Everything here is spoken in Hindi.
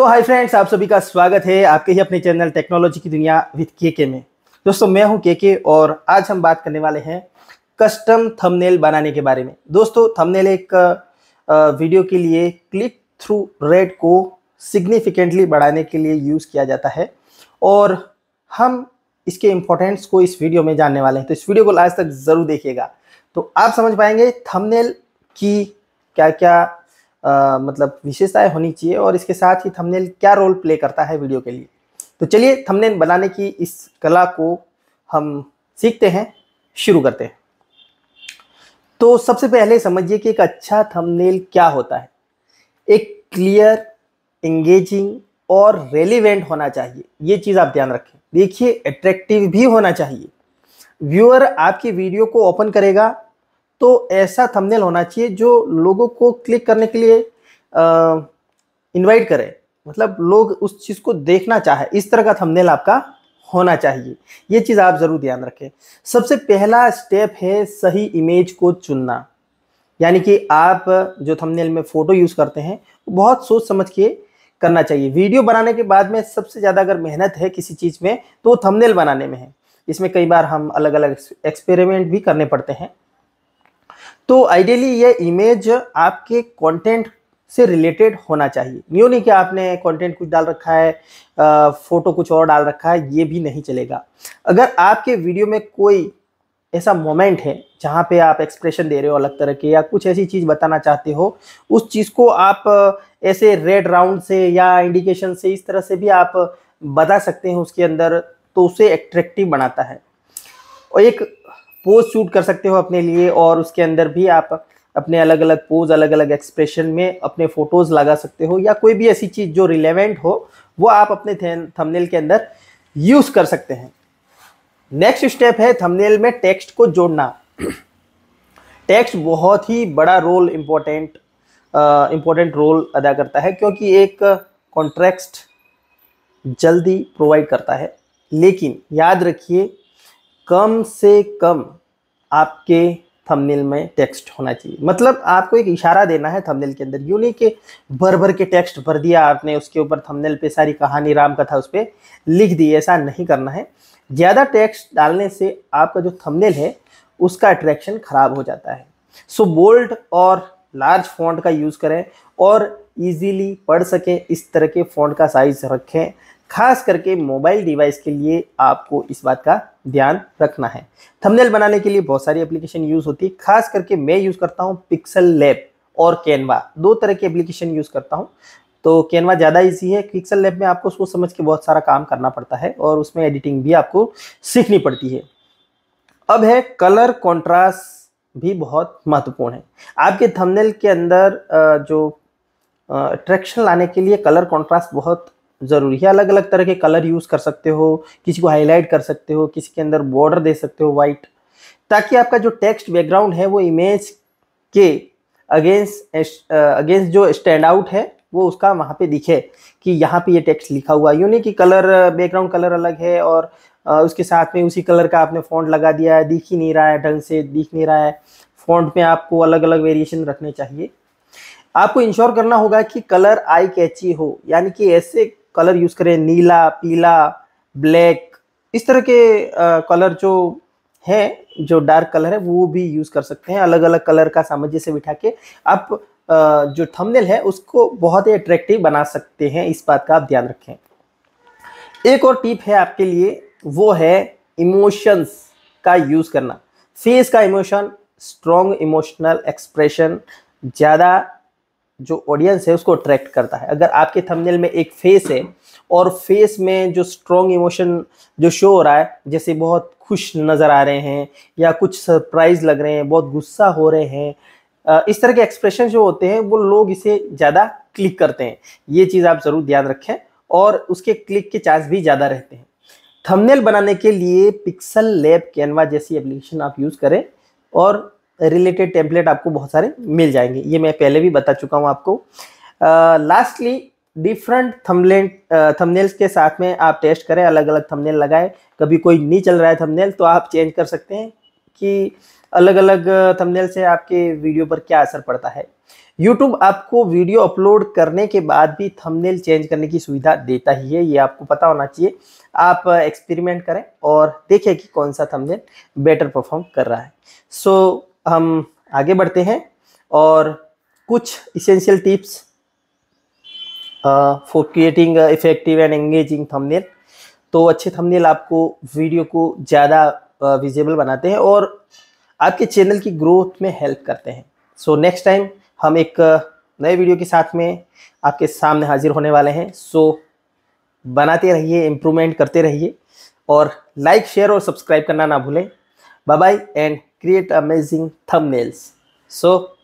तो हाय फ्रेंड्स आप सभी का स्वागत है आपके ही अपने चैनल टेक्नोलॉजी की दुनिया विद के के में दोस्तों मैं हूं के के और आज हम बात करने वाले हैं कस्टम थंबनेल बनाने के बारे में दोस्तों थंबनेल एक वीडियो के लिए क्लिक थ्रू रेट को सिग्निफिकेंटली बढ़ाने के लिए यूज़ किया जाता है और हम इसके इम्पोर्टेंट्स को इस वीडियो में जानने वाले हैं तो इस वीडियो को लास्ट तक ज़रूर देखिएगा तो आप समझ पाएंगे थमनेल की क्या क्या आ, मतलब विशेषताएं होनी चाहिए और इसके साथ ही थंबनेल क्या रोल प्ले करता है वीडियो के लिए तो चलिए थंबनेल बनाने की इस कला को हम सीखते हैं शुरू करते हैं तो सबसे पहले समझिए कि एक अच्छा थंबनेल क्या होता है एक क्लियर एंगेजिंग और रेलिवेंट होना चाहिए ये चीज़ आप ध्यान रखें देखिए अट्रैक्टिव भी होना चाहिए व्यूअर आपकी वीडियो को ओपन करेगा तो ऐसा थंबनेल होना चाहिए जो लोगों को क्लिक करने के लिए इनवाइट करे मतलब लोग उस चीज़ को देखना चाहे इस तरह का थंबनेल आपका होना चाहिए ये चीज़ आप ज़रूर ध्यान रखें सबसे पहला स्टेप है सही इमेज को चुनना यानी कि आप जो थंबनेल में फ़ोटो यूज़ करते हैं बहुत सोच समझ के करना चाहिए वीडियो बनाने के बाद में सबसे ज़्यादा अगर मेहनत है किसी चीज़ में तो थंबनेल बनाने में है इसमें कई बार हम अलग अलग एक्सपेरिमेंट भी करने पड़ते हैं तो आइडियली ये इमेज आपके कंटेंट से रिलेटेड होना चाहिए यू नहीं कि आपने कंटेंट कुछ डाल रखा है फ़ोटो कुछ और डाल रखा है ये भी नहीं चलेगा अगर आपके वीडियो में कोई ऐसा मोमेंट है जहाँ पे आप एक्सप्रेशन दे रहे हो अलग तरह के या कुछ ऐसी चीज़ बताना चाहते हो उस चीज़ को आप ऐसे रेड राउंड से या इंडिकेशन से इस तरह से भी आप बता सकते हैं उसके अंदर तो उसे एट्रैक्टिव बनाता है और एक पोज शूट कर सकते हो अपने लिए और उसके अंदर भी आप अपने अलग अलग पोज अलग अलग एक्सप्रेशन में अपने फोटोज लगा सकते हो या कोई भी ऐसी चीज जो रिलेवेंट हो वो आप अपने थंबनेल के अंदर यूज कर सकते हैं नेक्स्ट स्टेप है थंबनेल में टेक्स्ट को जोड़ना टेक्स्ट बहुत ही बड़ा रोल इम्पोर्टेंट इम्पोर्टेंट रोल अदा करता है क्योंकि एक कॉन्ट्रेक्स्ट जल्दी प्रोवाइड करता है लेकिन याद रखिए कम से कम आपके थंबनेल में टेक्स्ट होना चाहिए मतलब आपको एक इशारा देना है थंबनेल के अंदर यूं नहीं कि भर भर के टेक्स्ट भर दिया आपने उसके ऊपर थंबनेल पे सारी कहानी राम कथा उस पर लिख दी ऐसा नहीं करना है ज़्यादा टेक्स्ट डालने से आपका जो थंबनेल है उसका अट्रैक्शन खराब हो जाता है सो बोल्ड और लार्ज फॉन्ट का यूज़ करें और इजीली पढ़ सकें इस तरह के फॉन्ट का साइज़ रखें खास करके मोबाइल डिवाइस के लिए आपको इस बात का ध्यान रखना है थंबनेल बनाने के लिए बहुत सारी एप्लीकेशन यूज़ होती है खास करके मैं यूज़ करता हूँ पिक्सल लैब और कैनवा दो तरह के एप्लीकेशन यूज़ करता हूँ तो कैनवा ज़्यादा ईजी है पिक्सल लैब में आपको सोच समझ के बहुत सारा काम करना पड़ता है और उसमें एडिटिंग भी आपको सीखनी पड़ती है अब है कलर कॉन्ट्रास्ट भी बहुत महत्वपूर्ण है आपके थंबनेल के अंदर जो अट्रैक्शन लाने के लिए कलर कॉन्ट्रास्ट बहुत ज़रूरी है अलग अलग तरह के कलर यूज़ कर सकते हो किसी को हाईलाइट कर सकते हो किसी के अंदर बॉर्डर दे सकते हो वाइट ताकि आपका जो टेक्स्ट बैकग्राउंड है वो इमेज के अगेंस्ट अगेंस्ट जो स्टैंड आउट है वो उसका वहाँ पे दिखे कि यहाँ पे ये टेक्स्ट लिखा हुआ है नहीं कि कलर बैकग्राउंड कलर अलग है और उसके साथ में उसी कलर का आपने फ़ॉन्ट लगा दिया है दिख ही नहीं रहा है ढंग से दिख नहीं रहा है फ़ॉन्ट में आपको अलग अलग वेरिएशन रखने चाहिए आपको इंश्योर करना होगा कि कलर आई कैची हो यानी कि ऐसे कलर यूज़ करें नीला पीला ब्लैक इस तरह के आ, कलर जो है जो डार्क कलर है वो भी यूज़ कर सकते हैं अलग अलग कलर का सामंजस्य बिठा के आप आ, जो थंबनेल है उसको बहुत ही अट्रैक्टिव बना सकते हैं इस बात का आप ध्यान रखें एक और टिप है आपके लिए वो है इमोशंस का यूज़ करना फेस का इमोशन स्ट्रॉन्ग इमोशनल एक्सप्रेशन ज़्यादा जो ऑडियंस है उसको अट्रैक्ट करता है अगर आपके थंबनेल में एक फेस है और फेस में जो स्ट्रॉन्ग इमोशन जो शो हो रहा है जैसे बहुत खुश नज़र आ रहे हैं या कुछ सरप्राइज लग रहे हैं बहुत गुस्सा हो रहे हैं इस तरह के एक्सप्रेशन जो होते हैं वो लोग इसे ज़्यादा क्लिक करते हैं ये चीज़ आप ज़रूर ध्यान रखें और उसके क्लिक के चांस भी ज़्यादा रहते हैं थंबनेल बनाने के लिए पिक्सल लैब कैनवा जैसी एप्लीकेशन आप यूज़ करें और रिलेटेड टेम्पलेट आपको बहुत सारे मिल जाएंगे ये मैं पहले भी बता चुका हूँ आपको लास्टली डिफरेंट थमलेट थमनेल्स के साथ में आप टेस्ट करें अलग अलग थमनेल लगाए कभी कोई नहीं चल रहा है थमनेल तो आप चेंज कर सकते हैं कि अलग अलग थमनेल से आपके वीडियो पर क्या असर पड़ता है यूट्यूब आपको वीडियो अपलोड करने के बाद भी थंबनेल चेंज करने की सुविधा देता ही है ये आपको पता होना चाहिए आप एक्सपेरिमेंट करें और देखें कि कौन सा थंबनेल बेटर परफॉर्म कर रहा है सो so, हम आगे बढ़ते हैं और कुछ essential tips for creating effective and engaging thumbnail तो अच्छे थंबनेल आपको वीडियो को ज़्यादा विजिबल बनाते हैं और आपके चैनल की ग्रोथ में हेल्प करते हैं सो नेक्स्ट टाइम हम एक नए वीडियो के साथ में आपके सामने हाजिर होने वाले हैं सो so, बनाते रहिए इम्प्रूवमेंट करते रहिए और लाइक शेयर और सब्सक्राइब करना ना भूलें bye bye and create amazing thumbnails so